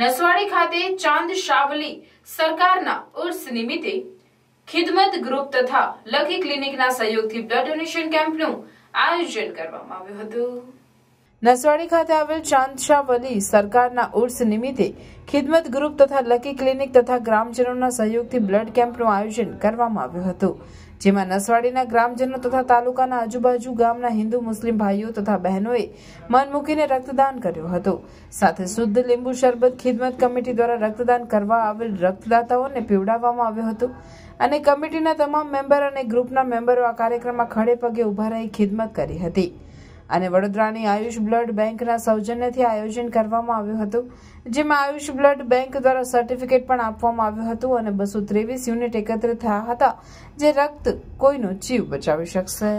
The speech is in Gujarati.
નસવાડી ખાતે ચાંદ શાવલી સરકારના ઉર્સ નિમિત્તે ખિદમત ગ્રુપ તથા લકી ક્લિનિકના સહયોગથી બ્લડ ડોનેશન કેમ્પનું આયોજન કરવામાં આવ્યું હતું નસવાડી ખાતે આવેલ ચાંદશાવલી સરકારના ઉર્સ નિમિત્તે ખિદમત ગ્રુપ તથા લકી ક્લિનિક તથા ગ્રામજનોના સહયોગથી બ્લડ કેમ્પનું આયોજન કરવામાં આવ્યું હતું જેમાં નસવાડીના ગ્રામજનો તથા તાલુકાના આજુબાજુ ગામના હિન્દુ મુસ્લિમ ભાઈઓ તથા બહેનોએ મન મૂકીને રક્તદાન કર્યું હતું સાથે શુદ્ધ લીંબુ શરબત ખિદમત કમિટી દ્વારા રક્તદાન કરવા આવેલ રક્તદાતાઓને પીવડાવવામાં આવ્યું હતું અને કમિટીના તમામ મેમ્બર અને ગ્રુપના મેમ્બરો આ કાર્યક્રમમાં ખડે પગે ઉભા રહી ખિદમત કરી હતી અને વડોદરાની આયુષ બ્લડ બેંકના સૌજન્યથી આયોજન કરવામાં આવ્યું હતું જેમાં આયુષ બ્લડ બેંક દ્વારા સર્ટિફિકેટ પણ આપવામાં આવ્યું હતું અને બસો ત્રેવીસ યુનિટ એકત્ર થયા હતા જે રક્ત કોઈનો જીવ બચાવી શકશે